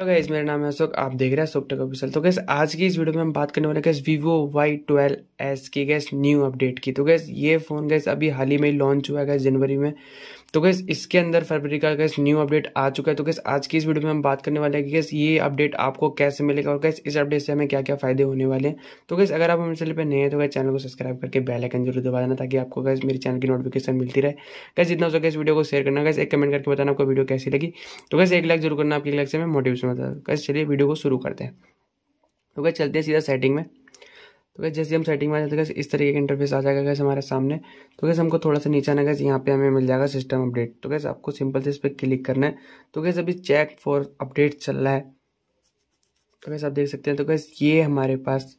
तो गैस मेरा नाम है अशोक आप देख रहे हैं अशोक टेक ऑफिसल तो गैस आज की इस वीडियो में हम बात करने वाले guys Vivo Y twelve S की गैस न्यू अपडेट की तो गैस ये फ़ोन गैस अभी हाल ही में लॉन्च हुआ है गैस जनवरी में तो गैस इसके अंदर फरवरी का गैस न्यू अपडेट आ चुका है तो गैस आज की इस वीडियो में हम बात करने वाले हैं कि गैस ये अपडेट आपको कैसे मिलेगा और गैस इस अपडेट से हमें क्या क्या फायदे होने वाले हैं तो गैस अगर आप हमारे चैनल पर नए हैं तो गैस चैनल को सब्सक्राइब करके बेल आइकन जरूर दबा देना ताकि आपको गैस मेरे चैनल की नोटिफिकेशन मिलती रहे गैस जितना हो सके इस वीडियो को शेयर करना गैस एक कमेंट करके बताना आपको वीडियो कैसी लगी तो गैस एक लाख जरूर करना आपके लाख से मैं मोटिवेशन बता गैस चलिए वीडियो को शुरू करते हैं तो गैस चलते हैं सीधा सेटिंग में तो वैसे जैसे हम सेटिंग में आ जाते इस तरीके का इंटरफेस आ जाएगा गैस हमारे सामने तो गैस हमको थोड़ा सा नीचे आना गैस यहाँ पे हमें मिल जाएगा सिस्टम अपडेट तो गैस आपको सिंपल से इस पर क्लिक करना है तो गैस अभी चेक फॉर अपडेट चल रहा है तो गैस आप देख सकते हैं तो गैस ये हमारे पास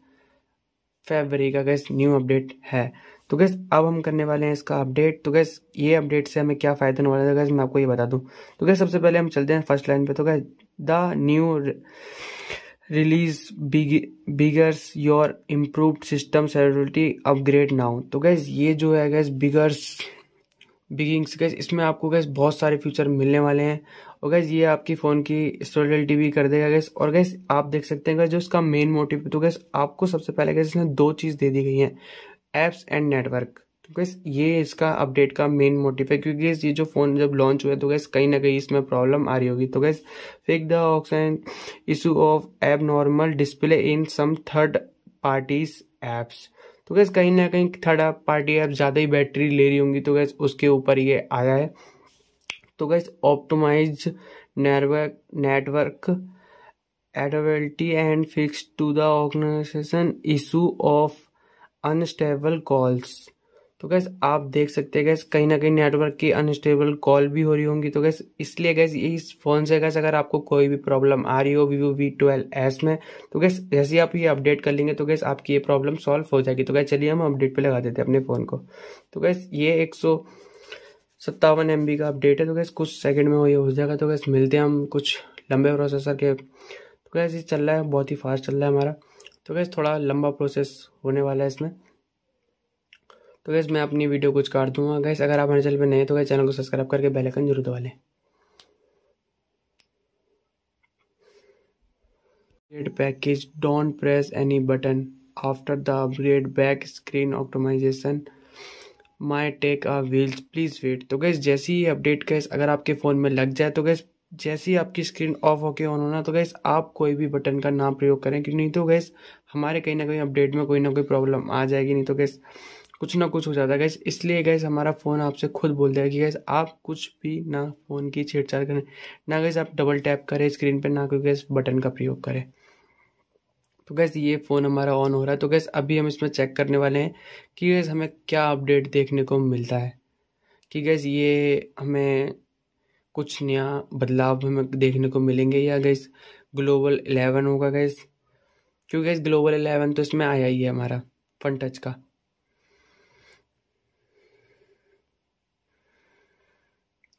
फेबरी का गैस न्यू अपडेट है तो गैस अब हम करने वाले हैं इसका अपडेट तो गैस ये अपडेट से हमें क्या फ़ायदा होने वाला है गैस मैं आपको ये बता दूँ तो गैस सबसे पहले हम चलते हैं फर्स्ट लाइन पे तो गैस द न्यू रिलीज बिगर्स your improved system stability upgrade now तो गैस ये जो है गैस बिगर्स बिगिंग्स गैस इसमें आपको गैस बहुत सारे फ्यूचर मिलने वाले हैं और गैस ये आपकी फ़ोन की स्टोरेबिलिटी भी कर देगा गैस और गैस आप देख सकते हैं गैस जो इसका मेन मोटिव तो गैस आपको सबसे पहले गैस इसमें दो चीज़ दे दी गई हैं ऐप्स एंड नेटवर्क गैस ये इसका अपडेट का मेन मोटिव है क्योंकि ये जो फ़ोन जब लॉन्च हुआ तो गैस कहीं ना कहीं इसमें प्रॉब्लम आ रही होगी तो guys fixed the occasional issue of abnormal display in some third parties apps तो गैस कहीं ना कहीं थर्ड पार्टी ऐप ज़्यादा ही बैटरी ले रही होंगी तो गैस उसके ऊपर ये आया है तो guys optimize network network adaptability and fix to the organisation issue of unstable calls तो गैस आप देख सकते हैं गैस कहीं ना कहीं नेटवर्क की अनस्टेबल कॉल भी हो रही होंगी तो गैस इसलिए गैस इस फ़ोन से गैस अगर आपको कोई भी प्रॉब्लम आ रही हो वीवो वी ट्वेल्व एस में तो गैस जैसे ही आप ये अपडेट कर लेंगे तो गैस आपकी ये प्रॉब्लम सॉल्व हो जाएगी तो गैस चलिए हम अपडेट पर लगा देते हैं अपने फ़ोन को तो गैस ये एक सौ सत्तावन एम बी का अपडेट है तो गैस कुछ सेकंड में वो ये हो जाएगा तो गैस मिलते हैं हम कुछ लंबे प्रोसेसर के तो गैस ये चल रहा है बहुत ही फास्ट चल रहा है हमारा तो गैस थोड़ा लंबा प्रोसेस होने वाला है इसमें तो गैस मैं अपनी वीडियो कुछ काट दूंगा गैस अगर आप हमारे चैनल पर नए तो गए चैनल को सब्सक्राइब करके बेल आइकन जरूर दबा लें upgrade package don't press any button after the upgrade back screen optimization my take a while please wait तो गैस जैसे ही अपडेट गैस अगर आपके फ़ोन में लग जाए तो गैस जैसे ही आपकी स्क्रीन ऑफ होके ऑन होना तो गैस आप कोई भी बटन का ना प्रयोग करें क्योंकि नहीं तो गैस हमारे कहीं ना कहीं अपडेट में कोई ना कोई प्रॉब्लम आ जाएगी नहीं तो गैस कुछ ना कुछ हो जाता है गैस इसलिए गैस हमारा फ़ोन आपसे खुद बोल देगा कि गैस आप कुछ भी ना फ़ोन की छेड़छाड़ करें ना गैस आप डबल टैप करें स्क्रीन पर ना कोई गैस बटन का प्रयोग करें तो गैस ये फ़ोन हमारा ऑन हो रहा है तो गैस अभी हम इसमें चेक करने वाले हैं कि गैस हमें क्या अपडेट देखने को मिलता है कि गैस ये हमें कुछ नया बदलाव हमें देखने को मिलेंगे या गैस ग्लोबल एलेवन होगा गैस क्योंकि गैस ग्लोबल एलेवन तो इसमें आया ही है हमारा फन टच का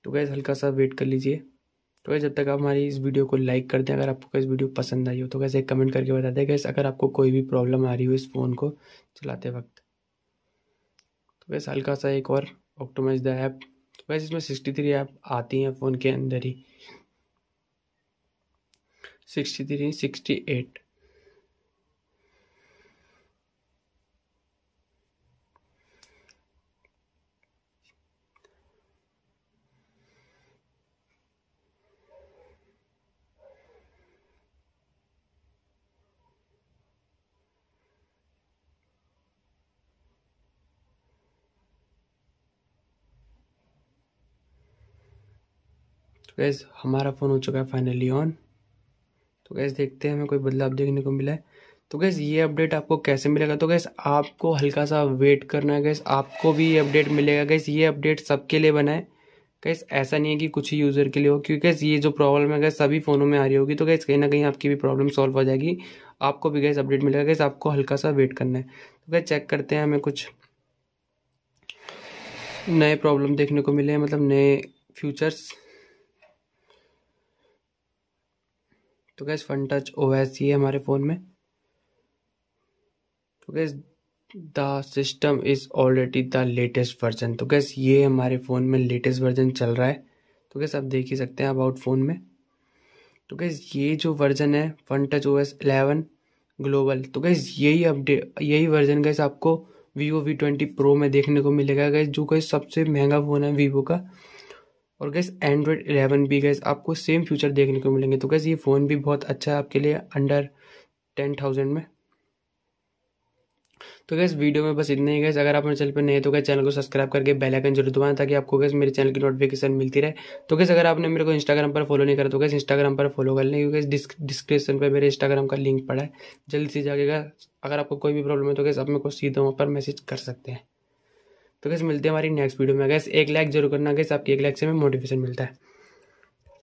तो गैस हल्का सा वेट कर लीजिए तो गैस जब तक आप हमारी इस वीडियो को लाइक कर दें अगर आपको इस वीडियो पसंद आई हो तो गैस एक कमेंट करके बता दें गैस अगर आपको कोई भी प्रॉब्लम आ रही हो इस फ़ोन को चलाते वक्त तो गैस हल्का सा एक और ऑक्टोमाइज द ऐप तो गैस इसमें सिक्सटी थ्री ऐप आती हैं फ़ोन के अंदर ही sixty three sixty eight guys हमारा फ़ोन हो चुका है फाइनली ऑन तो गैस देखते हैं हमें कोई बदलाव देखने को मिला है तो गैस ये अपडेट आपको कैसे मिलेगा तो गैस आपको हल्का सा वेट करना है गैस आपको भी ये अपडेट मिलेगा गैस ये अपडेट सबके लिए बना है गैस ऐसा नहीं है कि कुछ ही यूज़र के लिए हो क्योंकि गैस ये जो प्रॉब्लम है गैस सभी फ़ोनों में आ रही होगी तो गैस कहीं ना कहीं आपकी भी प्रॉब्लम सॉल्व हो जाएगी आपको भी गैस अपडेट मिलेगा गैस आपको हल्का सा वेट करना है तो गैस चेक करते हैं हमें कुछ नए प्रॉब्लम देखने को मिले हैं मतलब नए फ्यूचर्स तो guys Funtouch O S ये हमारे फ़ोन में तो guys the system is already the latest version तो गैस ये हमारे फ़ोन में लेटेस्ट वर्जन चल रहा है तो गैस आप देख ही सकते हैं अबाउट फ़ोन में तो गैस ये जो वर्जन है Funtouch O S eleven global तो गैस यही अपडेट यही वर्जन गैस आपको वीवो वी ट्वेंटी प्रो में देखने को मिलेगा गैस जो गैस सबसे महंगा फ़ोन है वीवो का और गैस एंड्रॉयड इलेवन भी गैस आपको सेम फ्यूचर देखने को मिलेंगे तो गैस ये फ़ोन भी बहुत अच्छा है आपके लिए अंडर टेन थाउजेंड में तो गैस वीडियो में बस इतना ही गैस अगर आप मेरे चैनल पर नए तो गैस चैनल को सब्सक्राइब करके बेल आइकन जरूर दबाएं ताकि आपको गैस मेरे चैनल की नोटिफिकेशन मिलती रहे तो गैस अगर आपने मेरे को इंस्टाग्राम पर फॉलो नहीं करा तो गैस इंस्टाग्राम पर फॉलो कर लें क्योंकि डिस्क्रिप्शन पर मेरे इंस्टाग्राम का लिंक पड़ा है जल्दी से जाएगा अगर आपको कोई भी प्रॉब्लम है तो गैस आप मेरे को सीधा वहाँ पर मैसेज कर सकते हैं तो कैसे मिलते हैं हमारी नेक्स्ट वीडियो में गैस एक लाइक जरूर करना गैस आपकी एक लाइक से हमें मोटिवेशन मिलता है